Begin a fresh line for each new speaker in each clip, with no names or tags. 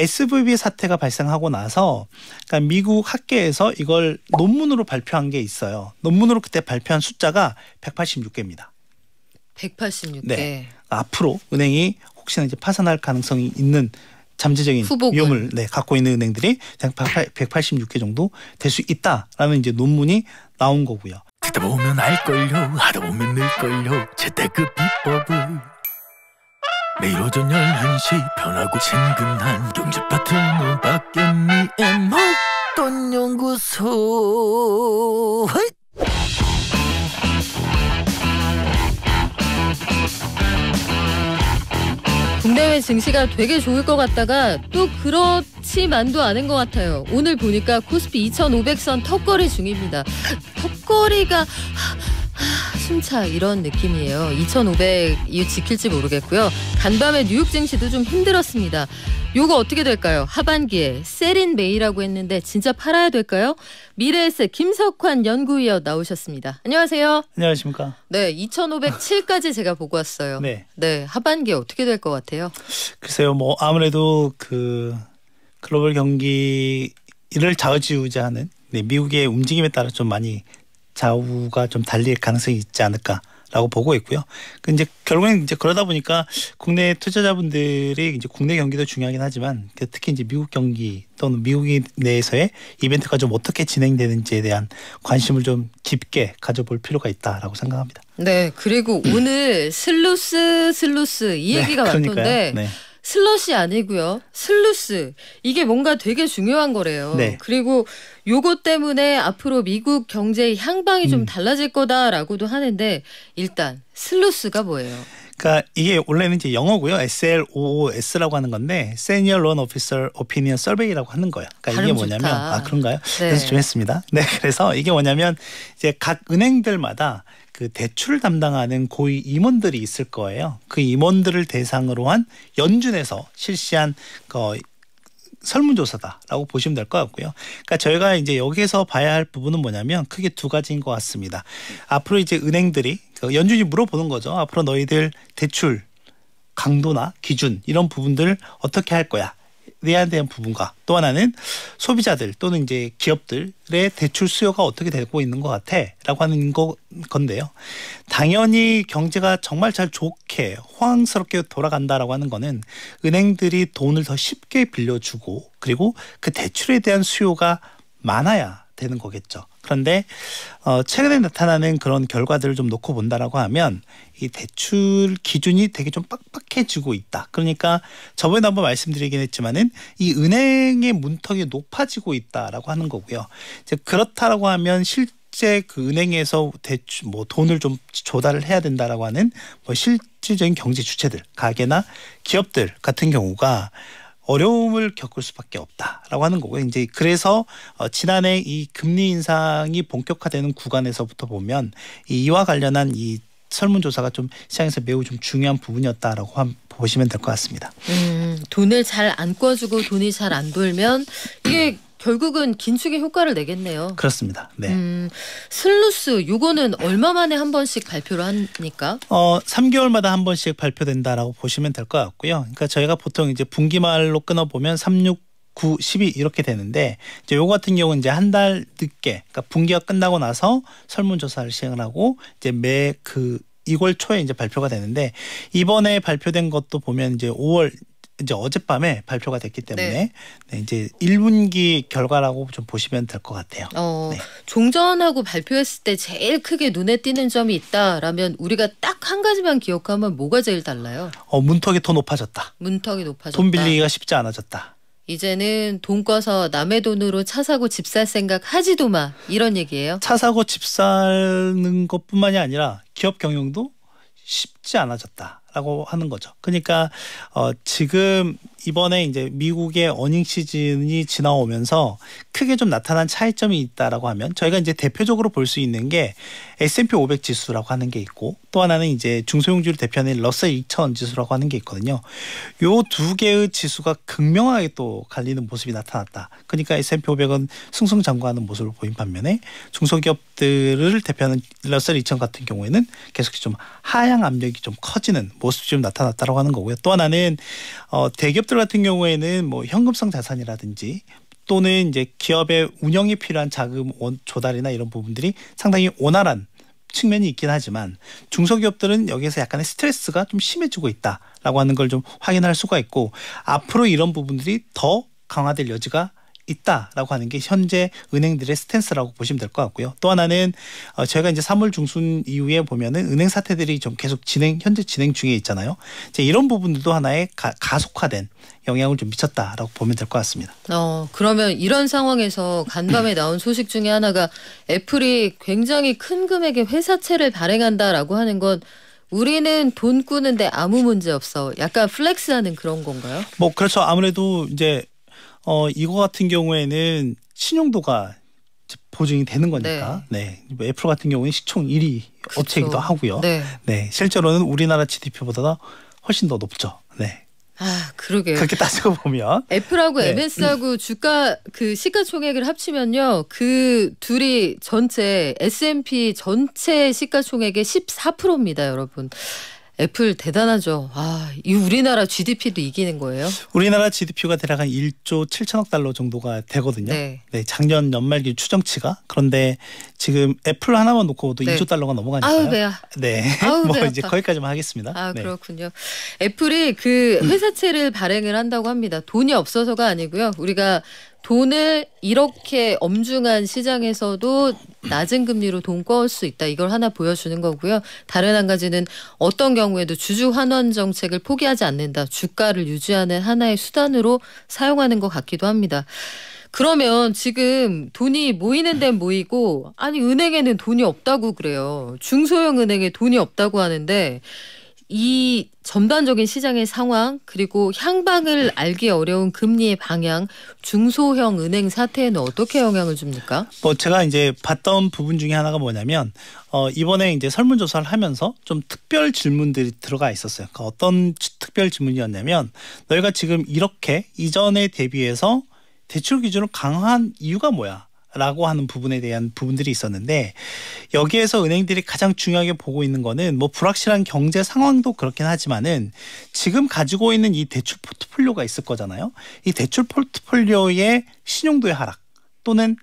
SVB 사태가 발생하고 나서 그러니까 미국 학계에서 이걸 논문으로 발표한 게 있어요. 논문으로 그때 발표한 숫자가 186개입니다.
186개. 네.
앞으로 은행이 혹시나 이제 파산할 가능성이 있는 잠재적인 후보군. 위험을 네, 갖고 있는 은행들이 186개 정도 될 수 있다라는 이제 논문이 나온 거고요. 듣다 보면 알걸요. 하다 보면 늘걸요. 재테크
비법은 매일 오전 11시 편하고 친근한 경제파트너 박현미의 먹던 연구소 국내외 증시가 되게 좋을 것 같다가 또 그렇지만도 않은 것 같아요. 오늘 보니까 코스피 2,500선 턱걸이 중입니다. 턱걸이가 심차 이런 느낌이에요. 2,500이 지킬지 모르겠고요. 간밤에 뉴욕 증시도 좀 힘들었습니다. 요거 어떻게 될까요? 하반기에 세린 메이라고 했는데 진짜 팔아야 될까요? 미래에셋 김석환 연구위원 나오셨습니다. 안녕하세요.
안녕하십니까.
네, 2,507까지 제가 보고 왔어요. 네. 네, 하반기에 어떻게 될 것 같아요?
글쎄요, 뭐 아무래도 그 글로벌 경기를 좌우지우지하는 네, 미국의 움직임에 따라 좀 많이 좌우가 좀 달릴 가능성이 있지 않을까라고 보고 있고요. 그 이제 결국엔 이제 그러다 보니까 국내 투자자분들이 이제 국내 경기도 중요하긴 하지만 그 특히 이제 미국 경기 또는 미국 내에서의 이벤트가 좀 어떻게 진행되는지에 대한 관심을 좀 깊게 가져볼 필요가 있다라고 생각합니다.
네, 그리고 음. 오늘 슬루스 슬루스 이 얘기가 네, 그러니까요. 많던데. 네. 슬러시 아니고요. 슬루스. 이게 뭔가 되게 중요한 거래요. 네. 그리고 요거 때문에 앞으로 미국 경제의 향방이 좀 음. 달라질 거다라고도 하는데 일단 슬루스가 뭐예요?
그러니까 이게 원래는 이제 영어고요. SLOOS라고 하는 건데 Senior Loan Officer Opinion Survey라고 하는 거예요. 그러니까 이게 뭐냐면 좋다. 아 그런가요? 네. 그래서 좀 했습니다. 네, 그래서 이게 뭐냐면 이제 각 은행들마다 그 대출을 담당하는 고위 임원들이 있을 거예요. 그 임원들을 대상으로 한 연준에서 실시한 그 설문조사다라고 보시면 될 것 같고요. 그러니까 저희가 이제 여기에서 봐야 할 부분은 뭐냐면 크게 두 가지인 것 같습니다. 앞으로 이제 은행들이 그 연준이 물어보는 거죠. 앞으로 너희들 대출 강도나 기준 이런 부분들 어떻게 할 거야? 대한 부분과 또 하나는 소비자들 또는 이제 기업들의 대출 수요가 어떻게 되고 있는 것 같아라고 하는 거 건데요. 당연히 경제가 정말 잘 좋게 호황스럽게 돌아간다라고 하는 거는 은행들이 돈을 더 쉽게 빌려주고 그리고 그 대출에 대한 수요가 많아야 되는 거겠죠. 그런데 어, 최근에 나타나는 그런 결과들을 좀 놓고 본다라고 하면 이 대출 기준이 되게 좀 빡빡해지고 있다. 그러니까 저번에도 한번 말씀드리긴 했지만은 이 은행의 문턱이 높아지고 있다라고 하는 거고요. 이제 그렇다라고 하면 실 실제 그 은행에서 대출 뭐 돈을 좀 조달을 해야 된다라고 하는 뭐 실질적인 경제 주체들 가게나 기업들 같은 경우가 어려움을 겪을 수밖에 없다라고 하는 거고 이제 그래서 어, 지난해 이 금리 인상이 본격화되는 구간에서부터 보면 이와 관련한 이 설문조사가 좀 시장에서 매우 좀 중요한 부분이었다라고 함, 보시면 될 것 같습니다.
음, 돈을 잘 안 꿔주고 돈이 잘 안 돌면 이게 결국은 긴축의 효과를 내겠네요. 그렇습니다. 네. 음, 슬루스 요거는 얼마 만에 한 번씩 발표를 합니까?
어, 3개월마다 한 번씩 발표된다라고 보시면 될 것 같고요. 그러니까 저희가 보통 이제 분기 말로 끊어 보면 36 9, 12 이렇게 되는데 이제 요 같은 경우는 이제 한 달 늦게 그러니까 분기가 끝나고 나서 설문조사를 시행을 하고 이제 매그 2월 초에 이제 발표가 되는데 이번에 발표된 것도 보면 이제 5월 이제 어젯밤에 발표가 됐기 네. 때문에 네. 네, 이제 1분기 결과라고 좀 보시면 될 것 같아요.
어, 네. 종전하고 발표했을 때 제일 크게 눈에 띄는 점이 있다라면 우리가 딱 한 가지만 기억하면 뭐가 제일 달라요?
어, 문턱이 더 높아졌다.
문턱이 높아졌다. 돈 빌리기가
쉽지 않아졌다.
이제는 돈 꿔서 남의 돈으로 차 사고 집 살 생각 하지도 마 이런
얘기예요. 차 사고 집 사는 것뿐만이 아니라 기업 경영도 쉽지 않아졌다. 라고 하는 거죠. 그러니까, 어, 지금 이번에 이제 미국의 어닝 시즌이 지나오면서 크게 좀 나타난 차이점이 있다라고 하면 저희가 이제 대표적으로 볼 수 있는 게 S&P 500 지수라고 하는 게 있고 또 하나는 이제 중소형주를 대표하는 러셀 2000 지수라고 하는 게 있거든요. 요 두 개의 지수가 극명하게 또 갈리는 모습이 나타났다. 그러니까 S&P 500은 승승장구하는 모습을 보인 반면에 중소기업들을 대표하는 러셀 2000 같은 경우에는 계속 좀 하향 압력이 좀 커지는 모습이 좀 나타났다고 라 하는 거고요. 또 하나는 어, 대기업들 기업들 같은 경우에는 뭐 현금성 자산이라든지 또는 이제 기업의 운영이 필요한 자금 조달이나 이런 부분들이 상당히 원활한 측면이 있긴 하지만 중소기업들은 여기에서 약간의 스트레스가 좀 심해지고 있다라고 하는 걸 좀 확인할 수가 있고 앞으로 이런 부분들이 더 강화될 여지가 있다라고 하는 게 현재 은행들의 스탠스라고 보시면 될 것 같고요. 또 하나는 어, 저희가 이제 3월 중순 이후에 보면은 은행 사태들이 좀 계속 진행 현재 진행 중에 있잖아요. 이제 이런 부분들도 하나의 가, 가속화된 영향을 좀 미쳤다라고 보면 될 것 같습니다.
어, 그러면 이런 상황에서 간밤에 음. 나온 소식 중에 하나가 애플이 굉장히 큰 금액의 회사채를 발행한다라고 하는 건 우리는 돈 꾸는데 아무 문제 없어. 약간 플렉스하는 그런 건가요?
뭐 그렇죠. 아무래도 이제 어, 이거 같은 경우에는 신용도가 보증이 되는 거니까. 네. 네. 뭐 애플 같은 경우는 시총 1위 그렇죠. 업체이기도 하고요. 네. 네. 실제로는 우리나라 GDP보다 훨씬 더 높죠. 네.
아, 그러게 그렇게
따지고 보면 애플하고 네. MS하고
음. 주가 그 시가총액을 합치면요. 그 둘이 전체 S&P 전체 시가총액의 14%입니다, 여러분. 애플 대단하죠. 아, 이 우리나라 GDP도 이기는 거예요?
우리나라 GDP가 대략 한 1조 7천억 달러 정도가 되거든요. 네. 네 작년 연말기 추정치가 그런데 지금 애플 하나만 놓고도 네. 2조 달러가 넘어가니까요. 아우 배야. 네. 아우, 뭐배웠 이제 거기까지만 하겠습니다.
아, 네. 그렇군요. 애플이 그 음. 회사채를 발행을 한다고 합니다. 돈이 없어서가 아니고요. 우리가 돈을 이렇게 엄중한 시장에서도 낮은 금리로 돈 꺼올 수 있다. 이걸 하나 보여주는 거고요. 다른 한 가지는 어떤 경우에도 주주 환원 정책을 포기하지 않는다. 주가를 유지하는 하나의 수단으로 사용하는 것 같기도 합니다. 그러면 지금 돈이 모이는 데 모이고 아니 은행에는 돈이 없다고 그래요. 중소형 은행에 돈이 없다고 하는데 이 전반적인 시장의 상황 그리고 향방을 네. 알기 어려운 금리의 방향 중소형 은행 사태에는 어떻게 영향을 줍니까?
뭐 제가 이제 봤던 부분 중에 하나가 뭐냐면 어 이번에 이제 설문조사를 하면서 좀 특별 질문들이 들어가 있었어요. 그 어떤 특별 질문이었냐면 너희가 지금 이렇게 이전에 대비해서 대출 기준을 강화한 이유가 뭐야? 라고 하는 부분에 대한 부분들이 있었는데 여기에서 은행들이 가장 중요하게 보고 있는 거는 뭐 불확실한 경제 상황도 그렇긴 하지만은 지금 가지고 있는 이 대출 포트폴리오가 있을 거잖아요. 이 대출 포트폴리오의 신용도의 하락 또는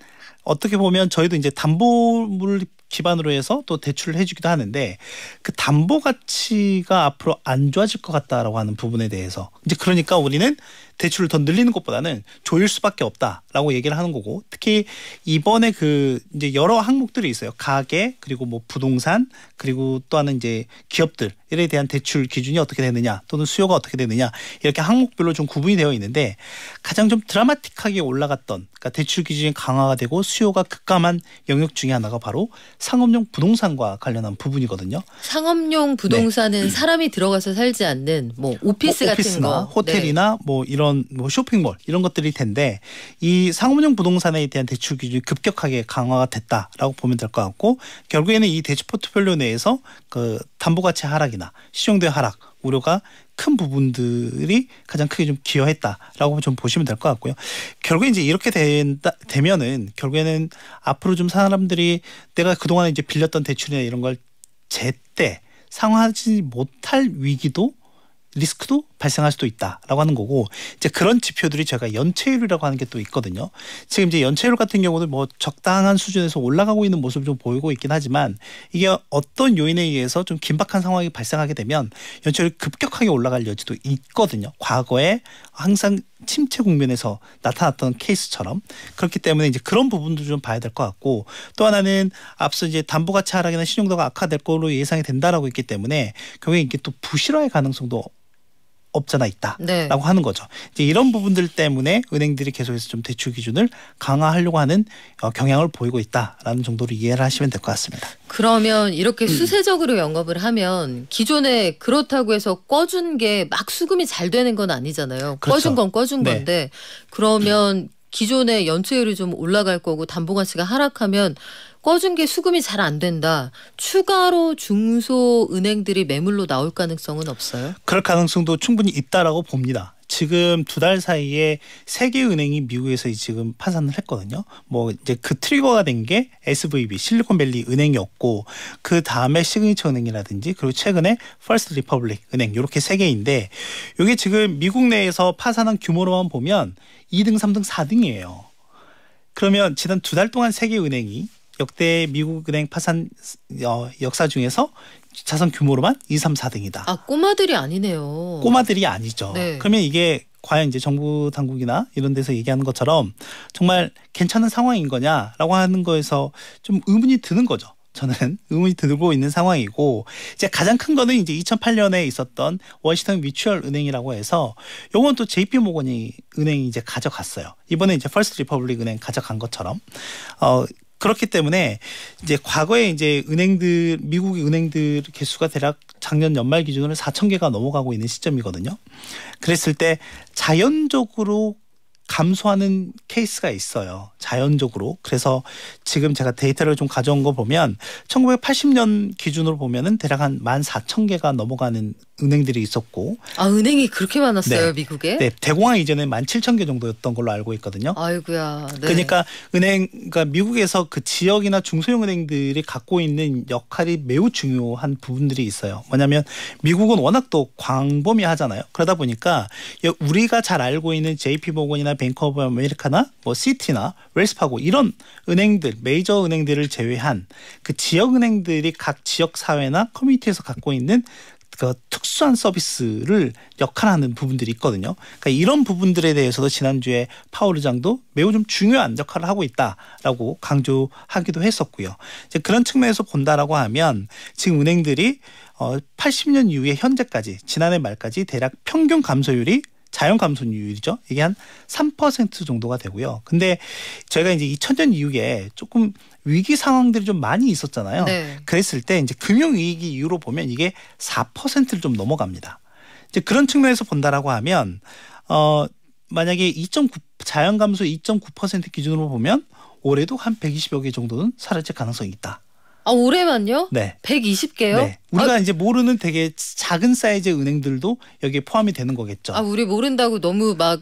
어떻게 보면 저희도 이제 담보물 기반으로 해서 또 대출을 해주기도 하는데 그 담보 가치가 앞으로 안 좋아질 것 같다라고 하는 부분에 대해서 이제 그러니까 우리는 대출을 더 늘리는 것보다는 조일 수밖에 없다라고 얘기를 하는 거고 특히 이번에 그 이제 여러 항목들이 있어요. 가계 그리고 뭐 부동산 그리고 또하는 이제 기업들에 대한 대출 기준이 어떻게 되느냐 또는 수요가 어떻게 되느냐 이렇게 항목별로 좀 구분이 되어 있는데 가장 좀 드라마틱하게 올라갔던 그러니까 대출 기준이 강화가 되고 수요가 급감한 영역 중에 하나가 바로 상업용 부동산과 관련한 부분이거든요.
상업용 네. 부동산은 네. 사람이 들어가서 살지 않는 뭐 어, 오피스 뭐 같은 오피스나 거, 호텔이나
네. 뭐 이런 이런 뭐 쇼핑몰 이런 것들일 텐데 이 상업용 부동산에 대한 대출 기준이 급격하게 강화가 됐다라고 보면 될 것 같고 결국에는 이 대출 포트폴리오 내에서 그 담보 가치 하락이나 시중대 하락 우려가 큰 부분들이 가장 크게 좀 기여했다라고 좀 보시면 될 것 같고요. 결국에 이제 이렇게 된다, 되면은 결국에는 앞으로 좀 사람들이 내가 그동안에 이제 빌렸던 대출이나 이런 걸 제때 상환하지 못할 위기도 리스크도 발생할 수도 있다라고 하는 거고 이제 그런 지표들이 제가 연체율이라고 하는 게 또 있거든요. 지금 이제 연체율 같은 경우는 뭐 적당한 수준에서 올라가고 있는 모습을 좀 보이고 있긴 하지만 이게 어떤 요인에 의해서 좀 긴박한 상황이 발생하게 되면 연체율이 급격하게 올라갈 여지도 있거든요. 과거에 항상 침체 국면에서 나타났던 케이스처럼 그렇기 때문에 이제 그런 부분도 좀 봐야 될 것 같고 또 하나는 앞서 이제 담보가치 하락이나 신용도가 악화될 걸로 예상이 된다라고 했기 때문에 결국에 이게 또 부실화의 가능성도 없잖아 있다라고 네. 하는 거죠. 이제 이런 부분들 때문에 은행들이 계속해서 좀 대출 기준을 강화하려고 하는 어, 경향을 보이고 있다라는 정도로 이해를 하시면 될 것 같습니다.
그러면 이렇게 음. 수세적으로 음. 영업을 하면 기존에 그렇다고 해서 꿔준 게 막 수금이 잘 되는 건 아니잖아요. 그렇죠. 꿔준 건 꿔준 네. 건데 그러면 기존의 연체율이 좀 올라갈 거고 담보 가치가 하락하면 꺼준 게 수금이 잘 안 된다. 추가로 중소 은행들이 매물로 나올 가능성은 없어요?
그럴 가능성도 충분히 있다라고 봅니다. 지금 두 달 사이에 세계 은행이 미국에서 지금 파산을 했거든요. 뭐 이제 그 트리거가 된 게 SVB 실리콘밸리 은행이었고 그 다음에 시그니처 은행이라든지 그리고 최근에 퍼스트 리퍼블릭 은행 이렇게 세 개인데 이게 지금 미국 내에서 파산한 규모로만 보면 2등, 3등, 4등이에요. 그러면 지난 두 달 동안 세계 은행이 역대 미국 은행 파산 어, 역사 중에서 자산 규모로만 2, 3, 4등이다.
아 꼬마들이 아니네요.
꼬마들이 아니죠. 네. 그러면 이게 과연 이제 정부 당국이나 이런 데서 얘기하는 것처럼 정말 괜찮은 상황인 거냐라고 하는 거에서 좀 의문이 드는 거죠. 저는 의문이 들고 있는 상황이고 이제 가장 큰 거는 이제 2008년에 있었던 워싱턴 위추얼 은행이라고 해서 요건 또 JP 모건이 은행이 이제 가져갔어요. 이번에 이제 퍼스트 리퍼블릭 은행 가져간 것처럼 어 그렇기 때문에 이제 과거에 이제 은행들 미국의 은행들 개수가 대략 작년 연말 기준으로 4천 개가 넘어가고 있는 시점이거든요. 그랬을 때 자연적으로 감소하는 케이스가 있어요. 자연적으로. 그래서 지금 제가 데이터를 좀 가져온 거 보면 1980년 기준으로 보면은 대략 한 14,000개가 넘어가는 은행들이 있었고
아 은행이 그렇게 많았어요 네. 미국에? 네
대공황 이전에 17,000개 정도였던 걸로 알고 있거든요.
아이구야 네. 그러니까
은행 그러니까 미국에서 그 지역이나 중소형 은행들이 갖고 있는 역할이 매우 중요한 부분들이 있어요. 뭐냐면 미국은 워낙 또 광범위하잖아요. 그러다 보니까 우리가 잘 알고 있는 JP 모건이나 뱅크 오브 뭐 아메리카나 뭐 시티나 웰스파고 이런 은행들 메이저 은행들을 제외한 그 지역 은행들이 각 지역 사회나 커뮤니티에서 갖고 있는 그 특수한 서비스를 역할하는 부분들이 있거든요. 그러니까 이런 부분들에 대해서도 지난주에 파월 의장도 매우 좀 중요한 역할을 하고 있다라고 강조하기도 했었고요. 이제 그런 측면에서 본다라고 하면 지금 은행들이 80년 어, 이후에 현재까지 지난해 말까지 대략 평균 감소율이 자연 감소율이죠. 이게 한 3% 정도가 되고요. 근데 저희가 이제 2000년 이후에 조금 위기 상황들이 좀 많이 있었잖아요. 네. 그랬을 때 이제 금융 위기 이후로 보면 이게 4%를 좀 넘어갑니다. 이제 그런 측면에서 본다라고 하면 어 만약에 2.9 자연 감소 2.9% 기준으로 보면 올해도 한1 2 0억개 정도는 사라질 가능성이 있다.
아 올해만요? 네. 120개요? 네.
우리가 아, 이제 모르는 되게 작은 사이즈 의 은행들도 여기에 포함이 되는 거겠죠. 아
우리 모른다고 너무 막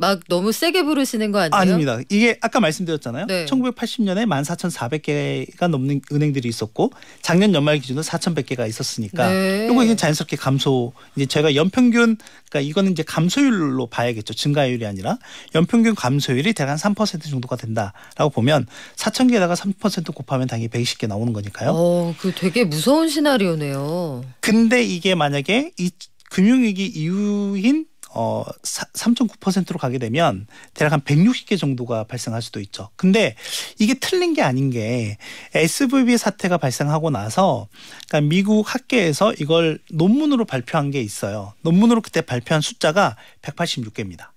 막 너무 세게 부르시는 거 아니에요? 아닙니다.
이게 아까 말씀드렸잖아요. 네. 1980년에 14,400개가 넘는 은행들이 있었고 작년 연말 기준으로 4,100개가 있었으니까 네. 이거 이제 자연스럽게 감소. 이제 저희가 연평균 그러니까 이거는 이제 감소율로 봐야겠죠. 증가율이 아니라 연평균 감소율이 대략 한3% 정도가 된다라고 보면 4,000개에다가 3% 곱하면 당연히 120개 나오는 거니까요.
어, 그 되게 무서운 시나리오네요.
근데 이게 만약에 이 금융위기 이후인 어 3.9%로 가게 되면 대략 한 160개 정도가 발생할 수도 있죠. 근데 이게 틀린 게 아닌 게 SVB 사태가 발생하고 나서 그러니까 미국 학계에서 이걸 논문으로 발표한 게 있어요. 논문으로 그때 발표한 숫자가 186개입니다.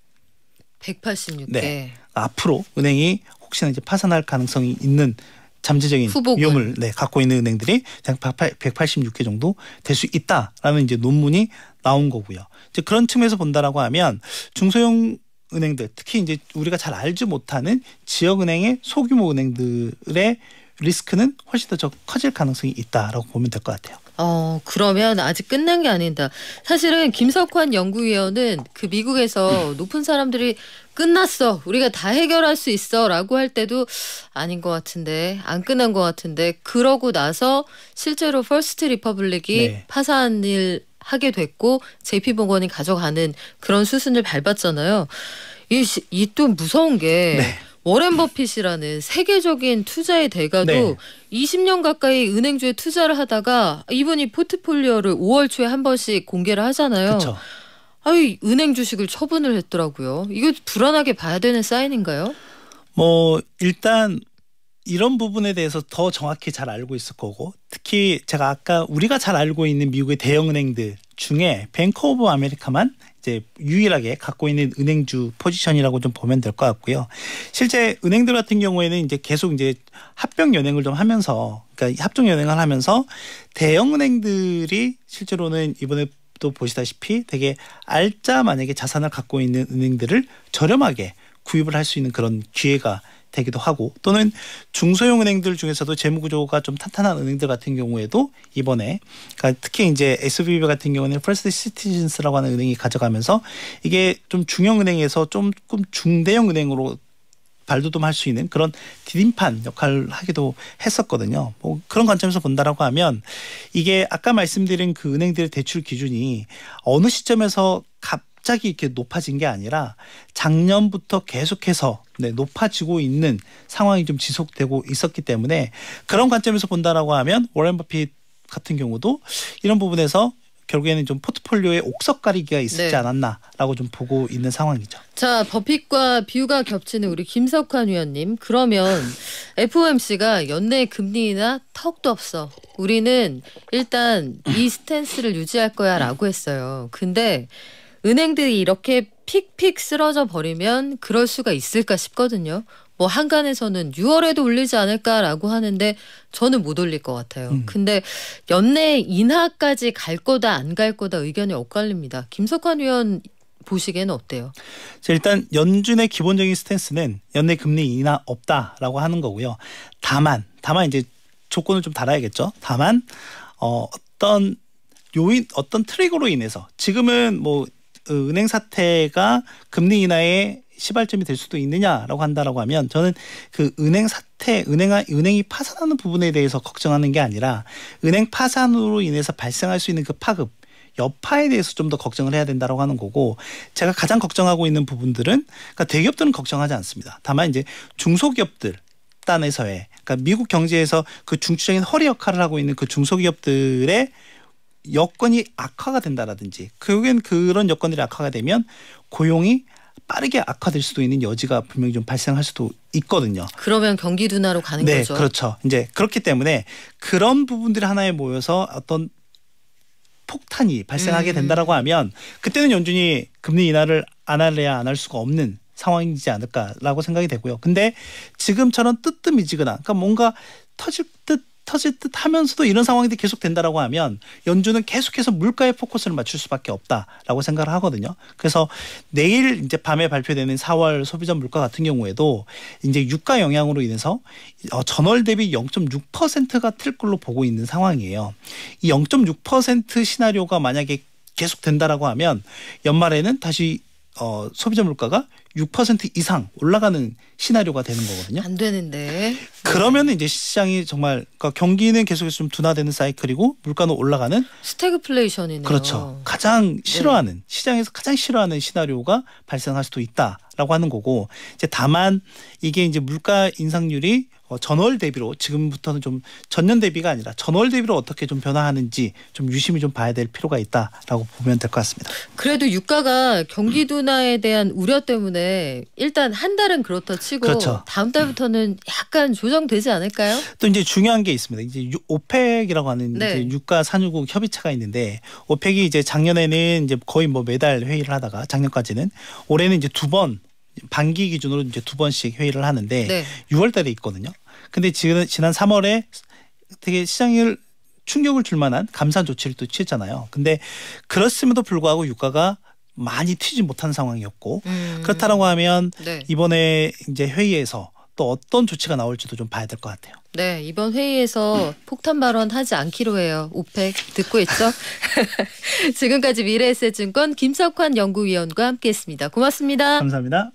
186개. 네. 앞으로 은행이 혹시나 이제 파산할 가능성이 있는 잠재적인 후보군. 위험을 네, 갖고 있는 은행들이 186개 정도 될 수 있다라는 이제 논문이 나온 거고요. 이제 그런 측면에서 본다라고 하면 중소형 은행들 특히 이제 우리가 잘 알지 못하는 지역 은행의 소규모 은행들의 리스크는 훨씬 더 커질 가능성이 있다라고 보면 될 것 같아요.
어 그러면 아직 끝난 게 아니다. 사실은 김석환 연구위원은 그 미국에서 음. 높은 사람들이 끝났어. 우리가 다 해결할 수 있어. 라고 할 때도 아닌 것 같은데, 안 끝난 것 같은데, 그러고 나서 실제로 퍼스트 리퍼블릭이 네. 파산일 하게 됐고 JP모건이 가져가는 그런 수순을 밟았잖아요. 이 또 무서운 게 네. 워렌 버핏이라는 세계적인 투자의 대가도 네. 20년 가까이 은행주에 투자를 하다가 이분이 포트폴리오를 5월 초에 한 번씩 공개를 하잖아요. 그쵸. 아유 은행 주식을 처분을 했더라고요. 이거 불안하게 봐야 되는 사인인가요?
뭐 일단 이런 부분에 대해서 더 정확히 잘 알고 있을 거고 특히 제가 아까 우리가 잘 알고 있는 미국의 대형 은행들 중에 뱅크 오브 아메리카만 이제 유일하게 갖고 있는 은행주 포지션이라고 좀 보면 될 것 같고요. 실제 은행들 같은 경우에는 이제 계속 이제 합병 연행을 좀 하면서 그러니까 합종 연행을 하면서 대형 은행들이 실제로는 이번에 또 보시다시피 되게 알짜 만약에 자산을 갖고 있는 은행들을 저렴하게 구입을 할 수 있는 그런 기회가 되기도 하고 또는 중소형 은행들 중에서도 재무 구조가 좀 탄탄한 은행들 같은 경우에도 이번에 그러니까 특히 이제 SVB 같은 경우는 퍼스트 시티즌스라고 하는 은행이 가져가면서 이게 좀 중형 은행에서 좀 중대형 은행으로 발돋움할 수 있는 그런 디딤판 역할을 하기도 했었거든요. 뭐 그런 관점에서 본다라고 하면 이게 아까 말씀드린 그 은행들의 대출 기준이 어느 시점에서 값 갑자기 이렇게 높아진 게 아니라 작년부터 계속해서 네, 높아지고 있는 상황이 좀 지속되고 있었기 때문에 그런 관점에서 본다라고 하면 워렌 버핏 같은 경우도 이런 부분에서 결국에는 좀 포트폴리오에 옥석 가리기가 있었지 네. 않았나라고 좀 보고 있는 상황이죠.
자, 버핏과 비가 겹치는 우리 김석환 위원님. 그러면 FOMC가 연내 금리나 턱도 없어. 우리는 일단 이 스탠스를 유지할 거야라고 했어요. 근데 은행들이 이렇게 픽픽 쓰러져 버리면 그럴 수가 있을까 싶거든요. 뭐 한간에서는 6월에도 올리지 않을까라고 하는데 저는 못 올릴 것 같아요. 음. 근데 연내 인하까지 갈 거다 안 갈 거다 의견이 엇갈립니다. 김석환 의원 보시기에는 어때요?
일단 연준의 기본적인 스탠스는 연내 금리 인하 없다라고 하는 거고요. 다만 다만 이제 조건을 좀 달아야겠죠. 다만 어, 어떤 요인 어떤 트릭으로 인해서 지금은 뭐 어, 은행 사태가 금리 인하의 시발점이 될 수도 있느냐라고 한다라고 하면 저는 그 은행 사태, 은행 은행이 파산하는 부분에 대해서 걱정하는 게 아니라 은행 파산으로 인해서 발생할 수 있는 그 파급 여파에 대해서 좀 더 걱정을 해야 된다라고 하는 거고 제가 가장 걱정하고 있는 부분들은 그러니까 대기업들은 걱정하지 않습니다. 다만 이제 중소기업들 단에서의 그러니까 미국 경제에서 그 중추적인 허리 역할을 하고 있는 그 중소기업들의 여건이 악화가 된다라든지 결국엔 그런 여건들이 악화가 되면 고용이 빠르게 악화될 수도 있는 여지가 분명히 좀 발생할 수도 있거든요.
그러면 경기 둔화로 가는 네, 거죠. 그렇죠.
이제 그렇기 때문에 그런 부분들이 하나에 모여서 어떤 폭탄이 발생하게 음. 된다라고 하면 그때는 연준이 금리 인하를 안 할래야 안 할 수가 없는 상황이지 않을까라고 생각이 되고요. 근데 지금처럼 뜨뜻미지근한 그러니까 뭔가 터질 듯 터질 듯 하면서도 이런 상황이 계속 된다라고 하면 연준은 계속해서 물가에 포커스를 맞출 수밖에 없다라고 생각을 하거든요. 그래서 내일 이제 밤에 발표되는 4월 소비자 물가 같은 경우에도 이제 유가 영향으로 인해서 어, 전월 대비 0.6%가 틀 걸로 보고 있는 상황이에요. 이 0.6% 시나리오가 만약에 계속 된다라고 하면 연말에는 다시 어, 소비자 물가가 6% 이상 올라가는 시나리오가 되는 거거든요. 안 되는데. 그러면 이제 시장이 정말 그러니까 경기는 계속해서 좀 둔화되는 사이클이고 물가는 올라가는
스태그플레이션이네요. 그렇죠.
가장 네. 싫어하는 네. 시장에서 가장 싫어하는 시나리오가 발생할 수도 있다라고 하는 거고 이제 다만 이게 이제 물가 인상률이 어, 전월 대비로 지금부터는 좀 전년 대비가 아니라 전월 대비로 어떻게 좀 변화하는지 좀 유심히 좀 봐야 될 필요가 있다라고 보면 될 것 같습니다.
그래도 유가가 경기 둔화에 대한 우려 때문에 때문 네. 일단 한 달은 그렇다 치고 그렇죠. 다음 달부터는 약간 조정되지 않을까요?
또 이제 중요한 게 있습니다. 이제 오펙이라고 하는 네. 이제 유가 산유국 협의체가 있는데 오펙이 이제 작년에는 이제 거의 뭐 매달 회의를 하다가 작년까지는 올해는 이제 두 번 반기 기준으로 이제 두 번씩 회의를 하는데 네. 6월달에 있거든요. 근데 지금 지난 3월에 되게 시장을 충격을 줄 만한 감산 조치를 또 취했잖아요. 근데 그렇음에도 불구하고 유가가 많이 튀지 못한 상황이었고 음. 그렇다라고 하면 네. 이번에 이제 회의에서 또 어떤 조치가 나올지도 좀 봐야 될 것 같아요.
네, 이번 회의에서 음. 폭탄 발언 하지 않기로 해요. 우팩 듣고 있죠? 지금까지 미래에셋증권 김석환 연구위원과 함께했습니다. 고맙습니다. 감사합니다.